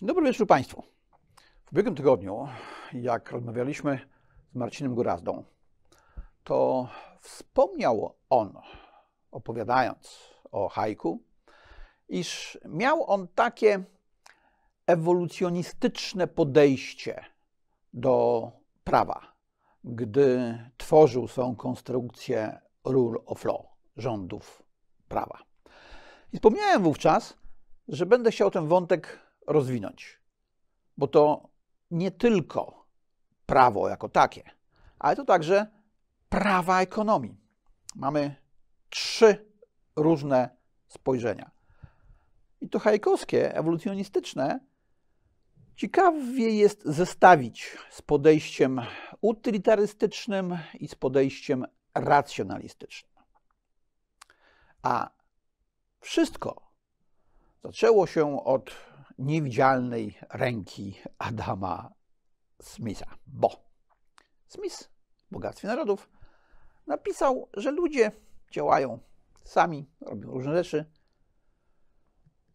Dzień dobry wieczór Państwu. W ubiegłym tygodniu, jak rozmawialiśmy z Marcinem Górazdą, to wspomniał on, opowiadając o haiku, iż miał on takie ewolucjonistyczne podejście do prawa, gdy tworzył swoją konstrukcję rule of law, rządów prawa. I wspomniałem wówczas, że będę chciał ten wątek rozwinąć, bo to nie tylko prawo jako takie, ale to także prawa ekonomii. Mamy trzy różne spojrzenia. I to hajkowskie, ewolucjonistyczne, ciekawie jest zestawić z podejściem utylitarystycznym i z podejściem racjonalistycznym. A wszystko zaczęło się od niewidzialnej ręki Adama Smitha, bo Smith w Bogactwie Narodów napisał, że ludzie działają sami, robią różne rzeczy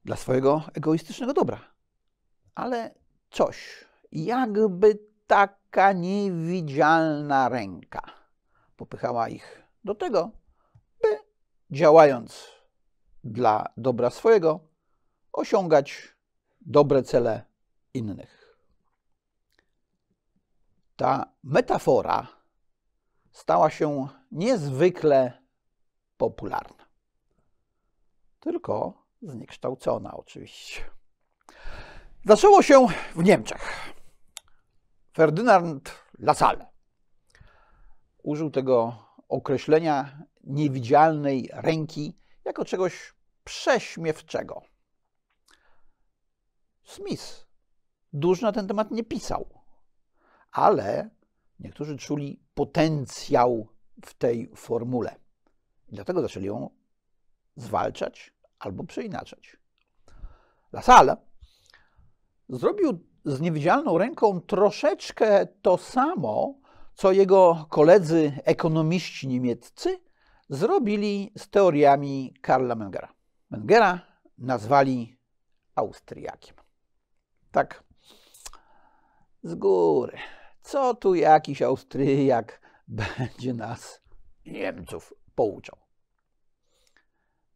dla swojego egoistycznego dobra. Ale coś, jakby taka niewidzialna ręka popychała ich do tego, by działając dla dobra swojego, osiągać dobre cele innych. Ta metafora stała się niezwykle popularna, tylko zniekształcona oczywiście. Zaczęło się w Niemczech. Ferdynand Lassalle użył tego określenia niewidzialnej ręki jako czegoś prześmiewczego. Smith dużo na ten temat nie pisał, ale niektórzy czuli potencjał w tej formule. I dlatego zaczęli ją zwalczać albo przeinaczać. LaSalle zrobił z niewidzialną ręką troszeczkę to samo, co jego koledzy ekonomiści niemieccy zrobili z teoriami Karla Mengera. Mengera nazwali Austriakiem tak z góry. Co tu jakiś Austriak będzie nas, Niemców, pouczał?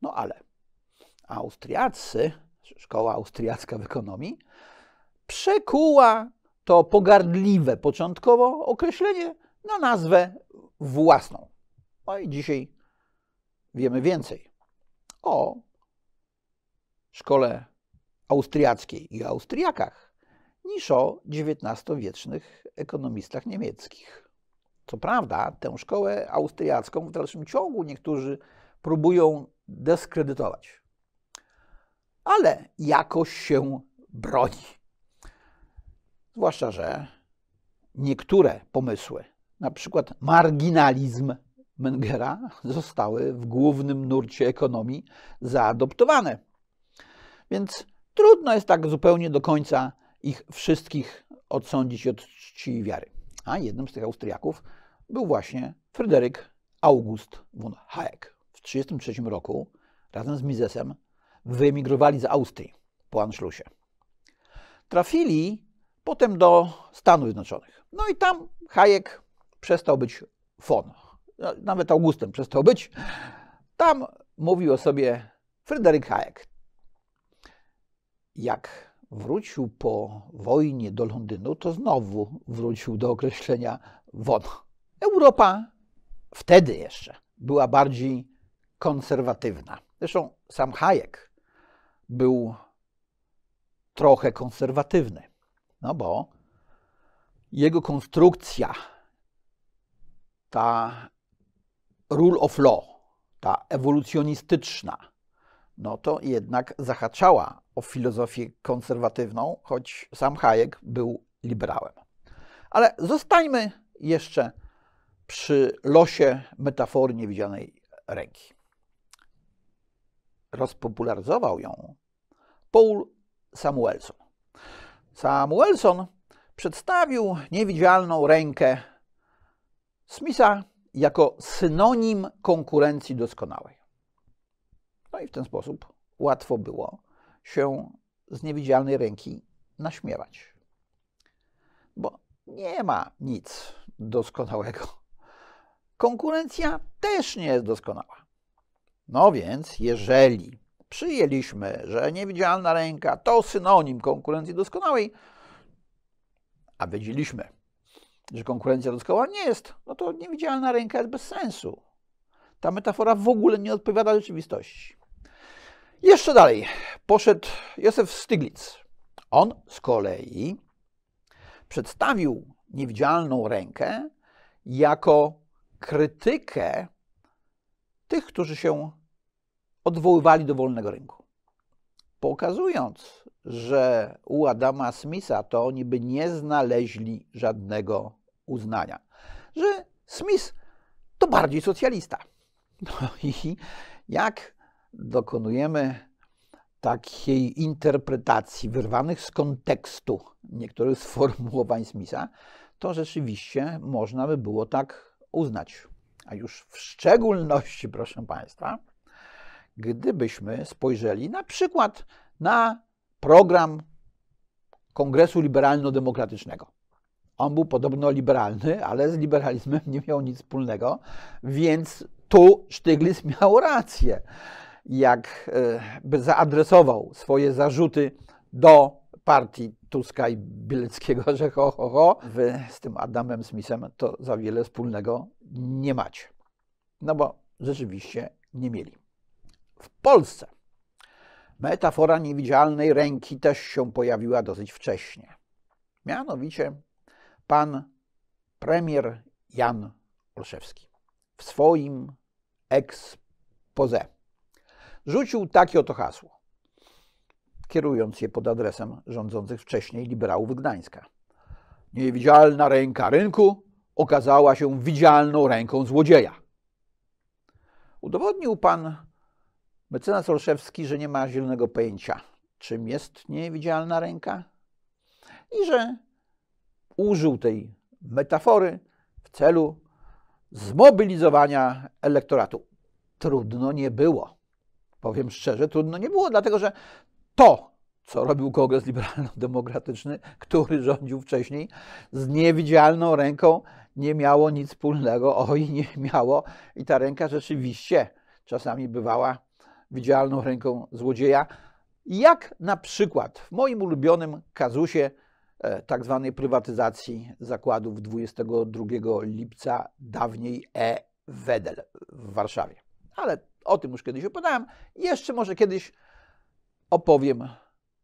No ale Austriacy, szkoła austriacka w ekonomii, przekuła to pogardliwe początkowo określenie na nazwę własną. No i dzisiaj wiemy więcej o szkole austriackiej i Austriakach niż o XIX-wiecznych ekonomistach niemieckich. Co prawda, tę szkołę austriacką w dalszym ciągu niektórzy próbują dyskredytować, ale jakoś się broni. Zwłaszcza, że niektóre pomysły, na przykład marginalizm Mengera, zostały w głównym nurcie ekonomii zaadoptowane. Więc Trudno jest tak zupełnie do końca ich wszystkich odsądzić od czci wiary. A jednym z tych Austriaków był właśnie Fryderyk August von Hayek. W 1933 roku razem z Misesem wyemigrowali z Austrii po Anschlussie. Trafili potem do Stanów Zjednoczonych. No i tam Hayek przestał być von. No, nawet Augustem przestał być. Tam mówił o sobie Fryderyk Hayek jak wrócił po wojnie do Londynu, to znowu wrócił do określenia WON. Europa wtedy jeszcze była bardziej konserwatywna. Zresztą sam Hayek był trochę konserwatywny, no bo jego konstrukcja, ta rule of law, ta ewolucjonistyczna, no to jednak zahaczała o filozofię konserwatywną, choć sam Hayek był liberałem. Ale zostańmy jeszcze przy losie metafory niewidzianej ręki. Rozpopularyzował ją Paul Samuelson. Samuelson przedstawił niewidzialną rękę Smitha jako synonim konkurencji doskonałej. No i w ten sposób łatwo było się z niewidzialnej ręki naśmiewać. Bo nie ma nic doskonałego. Konkurencja też nie jest doskonała. No więc, jeżeli przyjęliśmy, że niewidzialna ręka to synonim konkurencji doskonałej, a wiedzieliśmy, że konkurencja doskonała nie jest, no to niewidzialna ręka jest bez sensu. Ta metafora w ogóle nie odpowiada rzeczywistości. Jeszcze dalej poszedł Józef Styglitz. On z kolei przedstawił niewidzialną rękę jako krytykę tych, którzy się odwoływali do wolnego rynku. Pokazując, że u Adama Smitha to oni by nie znaleźli żadnego uznania. Że Smith to bardziej socjalista. No i jak dokonujemy takiej interpretacji wyrwanych z kontekstu niektórych sformułowań Smitha, to rzeczywiście można by było tak uznać. A już w szczególności, proszę Państwa, gdybyśmy spojrzeli na przykład na program Kongresu Liberalno-Demokratycznego. On był podobno liberalny, ale z liberalizmem nie miał nic wspólnego, więc tu Sztyglis miał rację jakby e, zaadresował swoje zarzuty do partii Tuska i Bieleckiego, że ho, ho, ho, wy z tym Adamem Smithem to za wiele wspólnego nie macie. No bo rzeczywiście nie mieli. W Polsce metafora niewidzialnej ręki też się pojawiła dosyć wcześnie. Mianowicie pan premier Jan Olszewski w swoim expose rzucił takie oto hasło, kierując je pod adresem rządzących wcześniej liberałów Gdańska. Niewidzialna ręka rynku okazała się widzialną ręką złodzieja. Udowodnił pan mecenas Olszewski, że nie ma zielonego pojęcia, czym jest niewidzialna ręka i że użył tej metafory w celu zmobilizowania elektoratu. Trudno nie było powiem szczerze, trudno nie było, dlatego że to, co robił Kongres Liberalno-Demokratyczny, który rządził wcześniej, z niewidzialną ręką nie miało nic wspólnego. Oj, nie miało. I ta ręka rzeczywiście czasami bywała widzialną ręką złodzieja. Jak na przykład w moim ulubionym kazusie e, tak zwanej prywatyzacji zakładów 22 lipca dawniej E. Wedel w Warszawie. Ale o tym już kiedyś opowiadałem. Jeszcze może kiedyś opowiem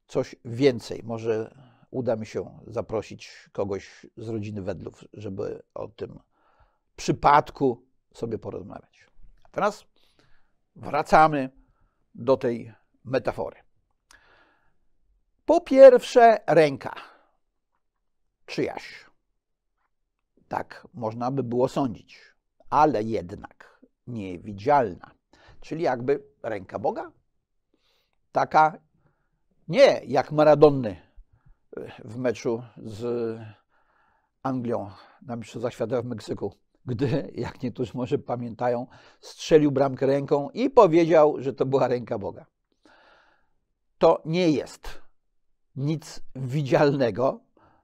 coś więcej. Może uda mi się zaprosić kogoś z rodziny Wedlów, żeby o tym przypadku sobie porozmawiać. A teraz wracamy do tej metafory. Po pierwsze, ręka czyjaś. Tak można by było sądzić, ale jednak niewidzialna czyli jakby ręka Boga. Taka nie jak Maradonny e, w meczu z Anglią na Mistrzostwach Świata w Meksyku, gdy, jak niektórzy może pamiętają, strzelił bramkę ręką i powiedział, że to była ręka Boga. To nie jest nic widzialnego,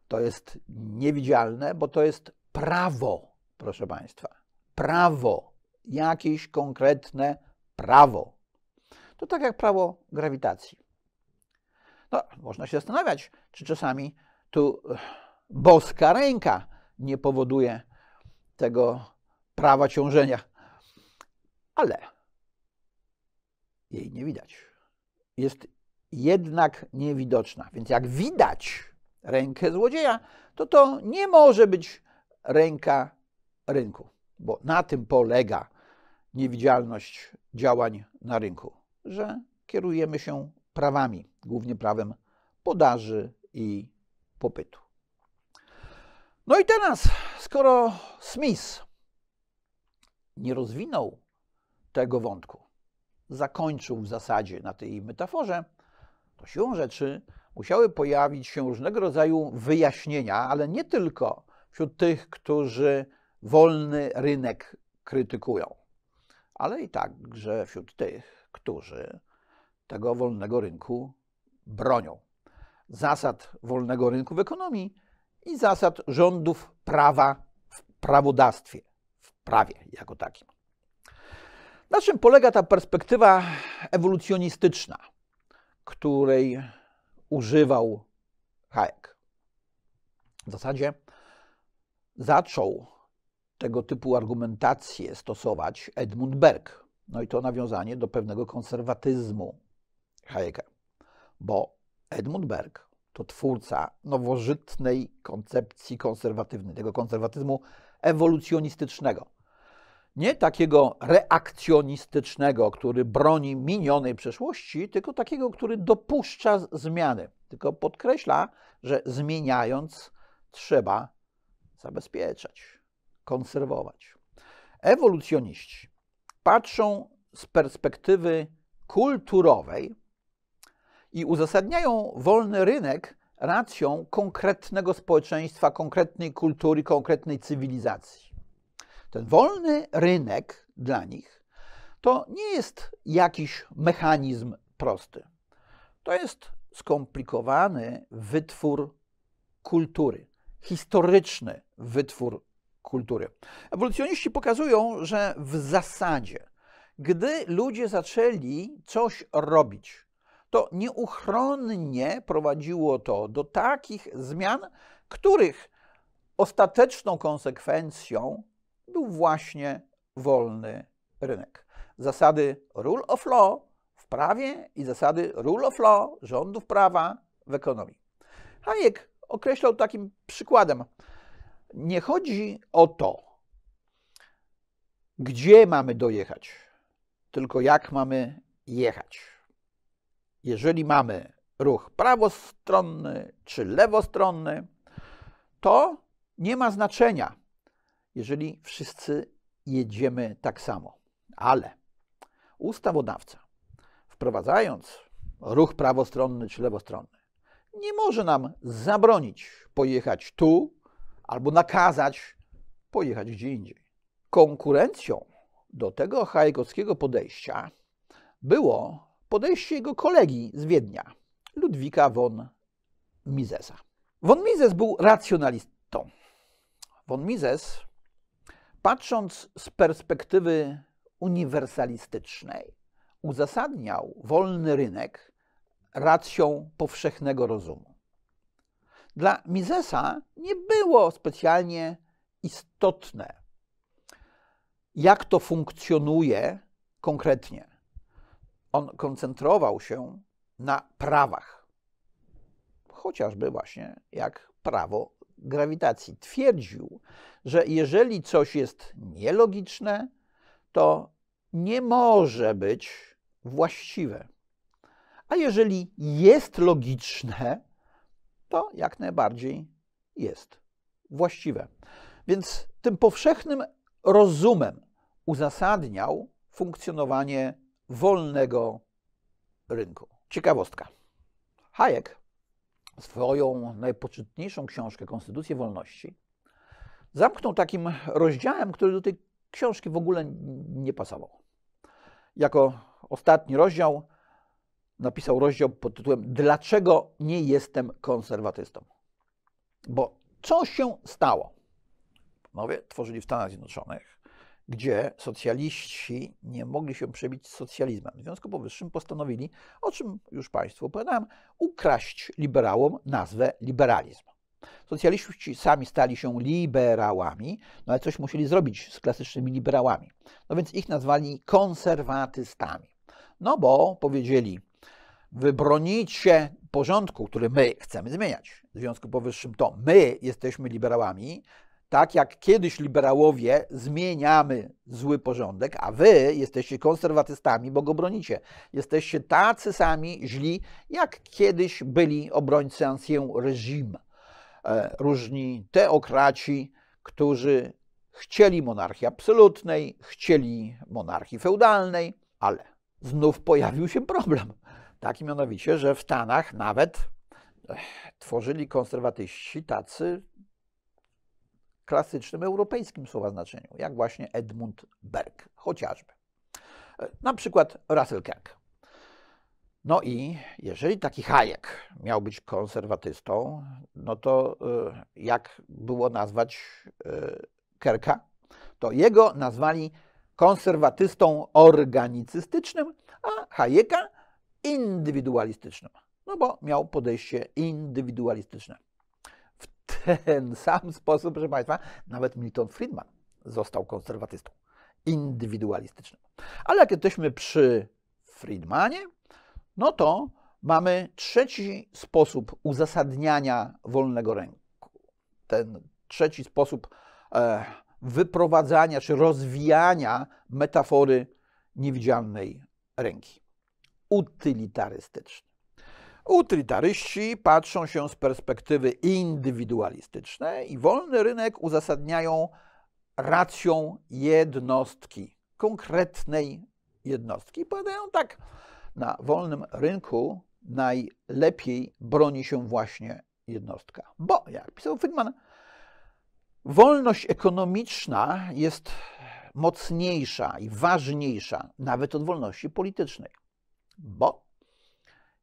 to jest niewidzialne, bo to jest prawo, proszę Państwa. Prawo, jakieś konkretne prawo. To tak jak prawo grawitacji. No, można się zastanawiać, czy czasami tu eh, boska ręka nie powoduje tego prawa ciążenia, ale jej nie widać. Jest jednak niewidoczna. Więc jak widać rękę złodzieja, to to nie może być ręka rynku, bo na tym polega niewidzialność działań na rynku, że kierujemy się prawami, głównie prawem podaży i popytu. No i teraz, skoro Smith nie rozwinął tego wątku, zakończył w zasadzie na tej metaforze, to siłą rzeczy musiały pojawić się różnego rodzaju wyjaśnienia, ale nie tylko wśród tych, którzy wolny rynek krytykują ale i także wśród tych, którzy tego wolnego rynku bronią. Zasad wolnego rynku w ekonomii i zasad rządów prawa w prawodawstwie, w prawie jako takim. Na czym polega ta perspektywa ewolucjonistyczna, której używał Hayek? W zasadzie zaczął tego typu argumentację stosować Edmund Berg. No i to nawiązanie do pewnego konserwatyzmu Hayeka, bo Edmund Berg to twórca nowożytnej koncepcji konserwatywnej, tego konserwatyzmu ewolucjonistycznego. Nie takiego reakcjonistycznego, który broni minionej przeszłości, tylko takiego, który dopuszcza zmiany. Tylko podkreśla, że zmieniając trzeba zabezpieczać konserwować. Ewolucjoniści patrzą z perspektywy kulturowej i uzasadniają wolny rynek racją konkretnego społeczeństwa, konkretnej kultury, konkretnej cywilizacji. Ten wolny rynek dla nich to nie jest jakiś mechanizm prosty. To jest skomplikowany wytwór kultury, historyczny wytwór kultury. Ewolucjoniści pokazują, że w zasadzie, gdy ludzie zaczęli coś robić, to nieuchronnie prowadziło to do takich zmian, których ostateczną konsekwencją był właśnie wolny rynek. Zasady rule of law w prawie i zasady rule of law rządów prawa w ekonomii. Hayek określał takim przykładem nie chodzi o to, gdzie mamy dojechać, tylko jak mamy jechać. Jeżeli mamy ruch prawostronny czy lewostronny, to nie ma znaczenia, jeżeli wszyscy jedziemy tak samo. Ale ustawodawca, wprowadzając ruch prawostronny czy lewostronny, nie może nam zabronić pojechać tu albo nakazać pojechać gdzie indziej. Konkurencją do tego hajkowskiego podejścia było podejście jego kolegi z Wiednia, Ludwika von Misesa. Von Mises był racjonalistą. Von Mises, patrząc z perspektywy uniwersalistycznej, uzasadniał wolny rynek racją powszechnego rozumu dla Misesa nie było specjalnie istotne, jak to funkcjonuje konkretnie. On koncentrował się na prawach, chociażby właśnie jak prawo grawitacji. Twierdził, że jeżeli coś jest nielogiczne, to nie może być właściwe. A jeżeli jest logiczne, to jak najbardziej jest właściwe. Więc tym powszechnym rozumem uzasadniał funkcjonowanie wolnego rynku. Ciekawostka. Hayek swoją najpoczytniejszą książkę Konstytucję Wolności zamknął takim rozdziałem, który do tej książki w ogóle nie pasował. Jako ostatni rozdział napisał rozdział pod tytułem Dlaczego nie jestem konserwatystą? Bo co się stało? Panowie tworzyli w Stanach Zjednoczonych, gdzie socjaliści nie mogli się przebić z socjalizmem. W Związku Powyższym postanowili, o czym już Państwu opowiadałem, ukraść liberałom nazwę liberalizm. Socjaliści sami stali się liberałami, no ale coś musieli zrobić z klasycznymi liberałami. No więc ich nazwali konserwatystami. No bo powiedzieli, wy bronicie porządku, który my chcemy zmieniać. W związku powyższym to my jesteśmy liberałami, tak jak kiedyś liberałowie zmieniamy zły porządek, a wy jesteście konserwatystami, bo go bronicie. Jesteście tacy sami źli, jak kiedyś byli obrońcy ancien reżim. E, różni teokraci, którzy chcieli monarchii absolutnej, chcieli monarchii feudalnej, ale znów pojawił się problem. Taki mianowicie, że w Stanach nawet eh, tworzyli konserwatyści tacy klasycznym europejskim słowa znaczeniu, jak właśnie Edmund Berg chociażby. Eh, na przykład Russell Kirk. No i jeżeli taki Hayek miał być konserwatystą, no to eh, jak było nazwać Kerka? To jego nazwali konserwatystą organicystycznym, a Hayeka indywidualistycznym, no bo miał podejście indywidualistyczne. W ten sam sposób, proszę Państwa, nawet Milton Friedman został konserwatystą indywidualistycznym. Ale jak jesteśmy przy Friedmanie, no to mamy trzeci sposób uzasadniania wolnego rynku. Ten trzeci sposób e, wyprowadzania czy rozwijania metafory niewidzialnej ręki utylitarystyczny. Utylitaryści patrzą się z perspektywy indywidualistycznej i wolny rynek uzasadniają racją jednostki, konkretnej jednostki. Powiadają tak, na wolnym rynku najlepiej broni się właśnie jednostka. Bo, jak pisał Friedman, wolność ekonomiczna jest mocniejsza i ważniejsza nawet od wolności politycznej bo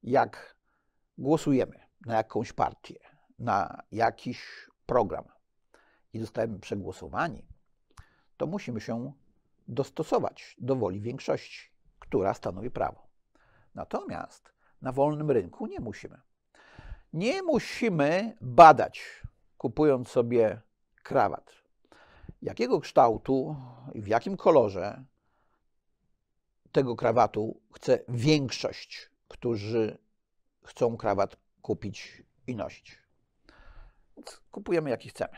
jak głosujemy na jakąś partię, na jakiś program i zostajemy przegłosowani, to musimy się dostosować do woli większości, która stanowi prawo. Natomiast na wolnym rynku nie musimy. Nie musimy badać, kupując sobie krawat, jakiego kształtu i w jakim kolorze tego krawatu chce większość, którzy chcą krawat kupić i nosić. Więc kupujemy jaki chcemy.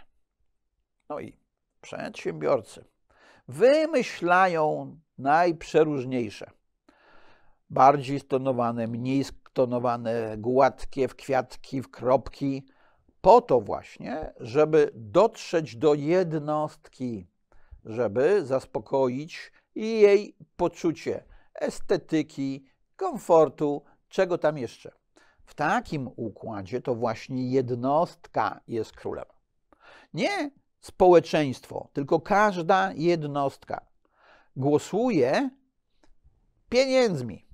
No i przedsiębiorcy wymyślają najprzeróżniejsze. Bardziej stonowane, mniej stonowane, gładkie, w kwiatki, w kropki. Po to właśnie, żeby dotrzeć do jednostki, żeby zaspokoić i jej poczucie estetyki, komfortu, czego tam jeszcze. W takim układzie to właśnie jednostka jest królem. Nie społeczeństwo, tylko każda jednostka głosuje pieniędzmi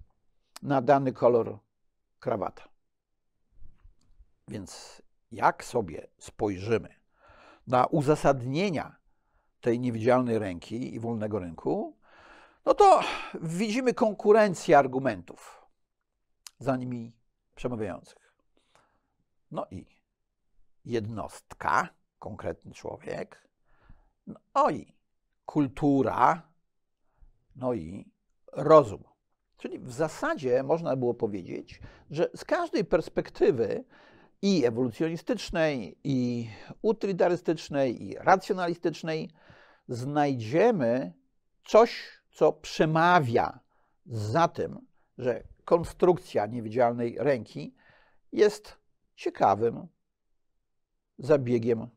na dany kolor krawata. Więc jak sobie spojrzymy na uzasadnienia tej niewidzialnej ręki i wolnego rynku, no to widzimy konkurencję argumentów za nimi przemawiających. No i jednostka, konkretny człowiek, no i kultura, no i rozum. Czyli w zasadzie można było powiedzieć, że z każdej perspektywy i ewolucjonistycznej, i utylitarystycznej, i racjonalistycznej znajdziemy coś, co przemawia za tym, że konstrukcja niewidzialnej ręki jest ciekawym zabiegiem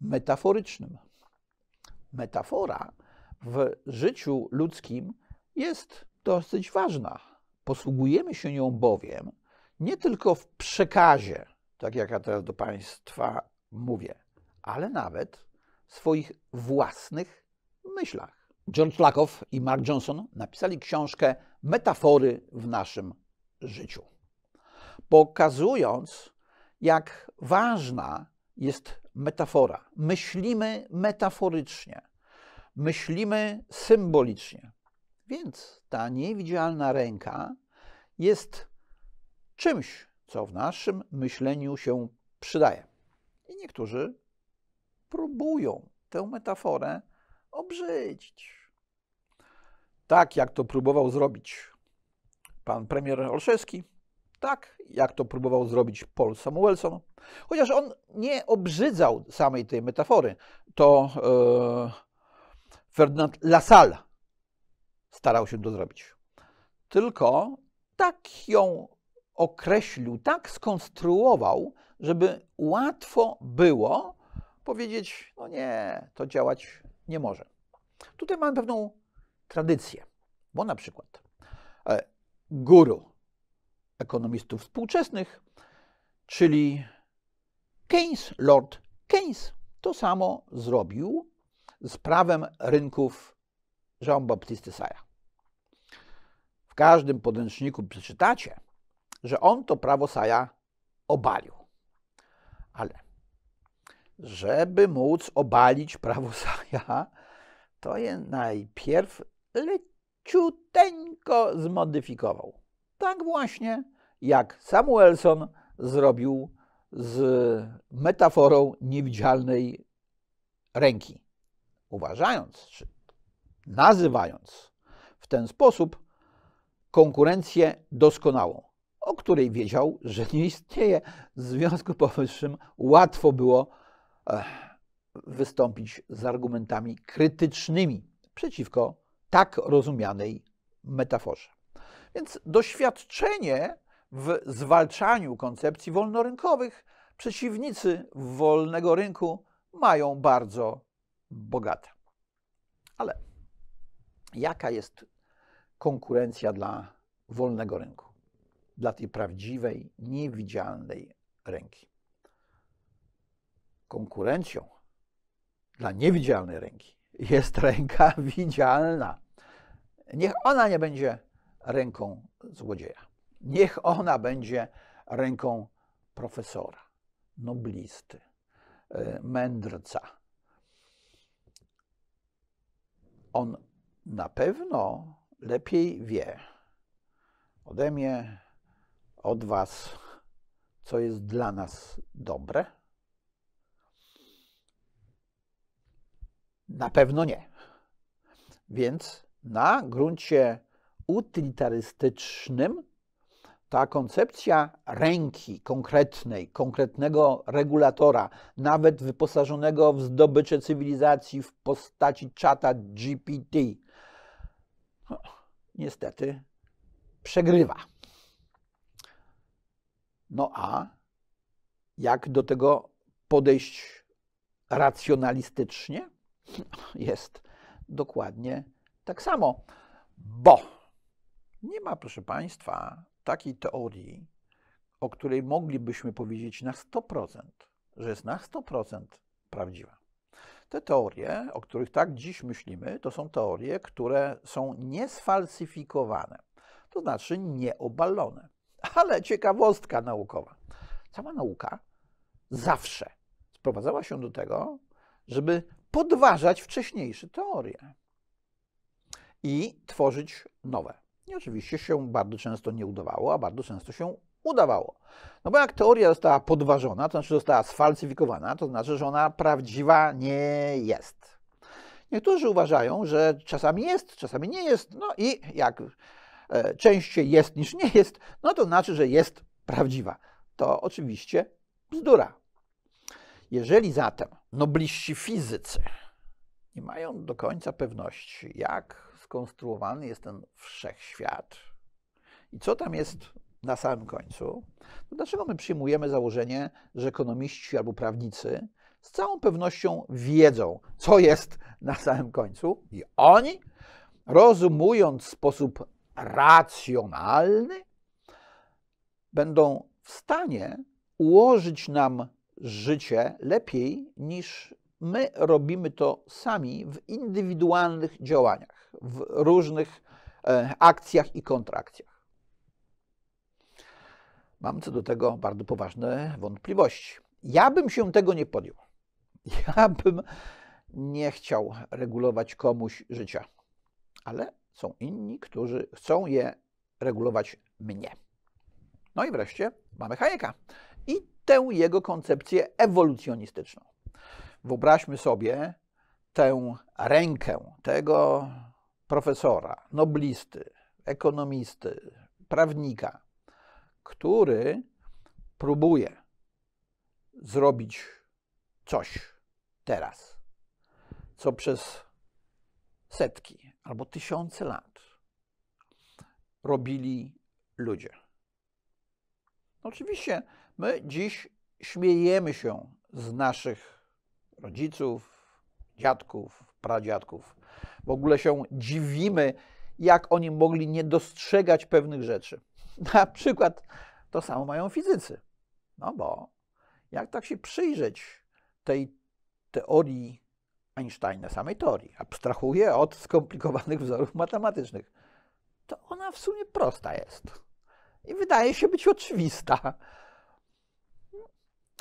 metaforycznym. Metafora w życiu ludzkim jest dosyć ważna. Posługujemy się nią bowiem nie tylko w przekazie, tak jak ja teraz do Państwa mówię, ale nawet w swoich własnych myślach. John Flakow i Mark Johnson napisali książkę Metafory w naszym życiu, pokazując, jak ważna jest metafora. Myślimy metaforycznie, myślimy symbolicznie. Więc ta niewidzialna ręka jest czymś, co w naszym myśleniu się przydaje. I niektórzy próbują tę metaforę obrzydzić. Tak jak to próbował zrobić pan premier Olszewski, tak jak to próbował zrobić Paul Samuelson. Chociaż on nie obrzydzał samej tej metafory, to e, Ferdynand Lassalle starał się to zrobić. Tylko tak ją określił, tak skonstruował, żeby łatwo było powiedzieć: No nie, to działać nie może. Tutaj mamy pewną tradycję, bo na przykład e, guru ekonomistów współczesnych, czyli Keynes, Lord Keynes, to samo zrobił z prawem rynków Jean-Baptiste Saya. W każdym podręczniku przeczytacie, że on to prawo Saya obalił. Ale żeby móc obalić prawo Saja, to je najpierw leciuteńko zmodyfikował. Tak właśnie jak Samuelson zrobił z metaforą niewidzialnej ręki. Uważając, czy nazywając w ten sposób konkurencję doskonałą, o której wiedział, że nie istnieje. W związku powyższym łatwo było E, wystąpić z argumentami krytycznymi przeciwko tak rozumianej metaforze. Więc doświadczenie w zwalczaniu koncepcji wolnorynkowych przeciwnicy wolnego rynku mają bardzo bogate. Ale jaka jest konkurencja dla wolnego rynku, dla tej prawdziwej, niewidzialnej ręki? konkurencją dla niewidzialnej ręki jest ręka widzialna. Niech ona nie będzie ręką złodzieja. Niech ona będzie ręką profesora, noblisty, e, mędrca. On na pewno lepiej wie ode mnie, od Was, co jest dla nas dobre Na pewno nie. Więc na gruncie utilitarystycznym ta koncepcja ręki konkretnej, konkretnego regulatora, nawet wyposażonego w zdobycze cywilizacji w postaci czata GPT, no, niestety przegrywa. No a jak do tego podejść racjonalistycznie? jest dokładnie tak samo, bo nie ma, proszę Państwa, takiej teorii, o której moglibyśmy powiedzieć na 100%, że jest na 100% prawdziwa. Te teorie, o których tak dziś myślimy, to są teorie, które są niesfalsyfikowane, to znaczy nieobalone. Ale ciekawostka naukowa. Cała nauka zawsze sprowadzała się do tego, żeby podważać wcześniejsze teorie i tworzyć nowe. I oczywiście się bardzo często nie udawało, a bardzo często się udawało. No bo jak teoria została podważona, to znaczy została sfalsyfikowana, to znaczy, że ona prawdziwa nie jest. Niektórzy uważają, że czasami jest, czasami nie jest, no i jak e, częściej jest niż nie jest, no to znaczy, że jest prawdziwa. To oczywiście bzdura. Jeżeli zatem nobliżsi fizycy nie mają do końca pewności, jak skonstruowany jest ten wszechświat i co tam jest na samym końcu, to dlaczego my przyjmujemy założenie, że ekonomiści albo prawnicy z całą pewnością wiedzą, co jest na samym końcu, i oni, rozumując w sposób racjonalny, będą w stanie ułożyć nam życie lepiej niż my robimy to sami w indywidualnych działaniach, w różnych e, akcjach i kontrakcjach. Mam co do tego bardzo poważne wątpliwości. Ja bym się tego nie podjął. Ja bym nie chciał regulować komuś życia, ale są inni, którzy chcą je regulować mnie. No i wreszcie mamy Hayeka. I tę jego koncepcję ewolucjonistyczną. Wyobraźmy sobie tę rękę tego profesora, noblisty, ekonomisty, prawnika, który próbuje zrobić coś teraz, co przez setki albo tysiące lat robili ludzie. Oczywiście My dziś śmiejemy się z naszych rodziców, dziadków, pradziadków. W ogóle się dziwimy, jak oni mogli nie dostrzegać pewnych rzeczy. Na przykład to samo mają fizycy. No bo jak tak się przyjrzeć tej teorii Einsteina, samej teorii, abstrahuję od skomplikowanych wzorów matematycznych, to ona w sumie prosta jest. I wydaje się być oczywista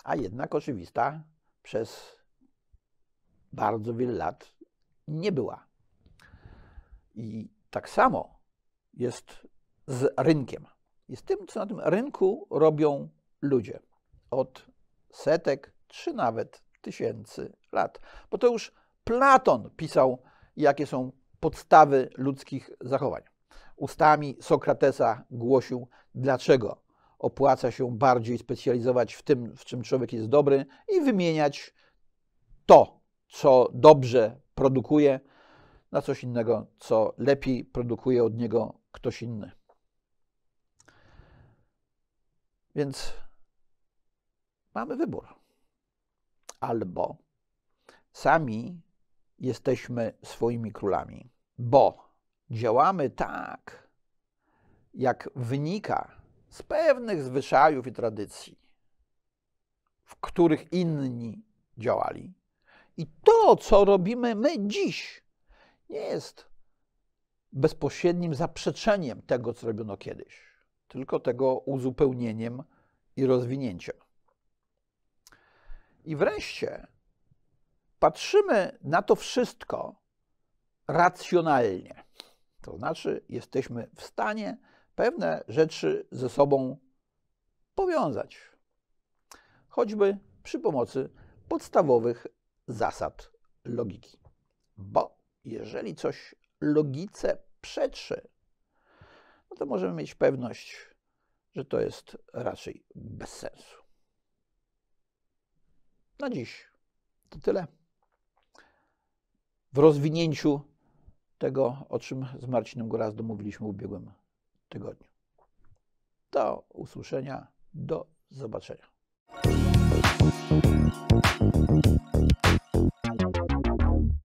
a jednak oczywista przez bardzo wiele lat nie była. I tak samo jest z rynkiem. I z tym, co na tym rynku robią ludzie od setek czy nawet tysięcy lat. Bo to już Platon pisał, jakie są podstawy ludzkich zachowań. Ustami Sokratesa głosił, dlaczego opłaca się bardziej specjalizować w tym, w czym człowiek jest dobry i wymieniać to, co dobrze produkuje, na coś innego, co lepiej produkuje od niego ktoś inny. Więc mamy wybór. Albo sami jesteśmy swoimi królami, bo działamy tak, jak wynika z pewnych zwyczajów i tradycji, w których inni działali. I to, co robimy my dziś, nie jest bezpośrednim zaprzeczeniem tego, co robiono kiedyś, tylko tego uzupełnieniem i rozwinięciem. I wreszcie patrzymy na to wszystko racjonalnie. To znaczy, jesteśmy w stanie pewne rzeczy ze sobą powiązać, choćby przy pomocy podstawowych zasad logiki. Bo jeżeli coś logice przetrze, no to możemy mieć pewność, że to jest raczej bez sensu. Na dziś to tyle. W rozwinięciu tego, o czym z Marcinem Gorazdą mówiliśmy w ubiegłym tygodniu. Do usłyszenia, do zobaczenia.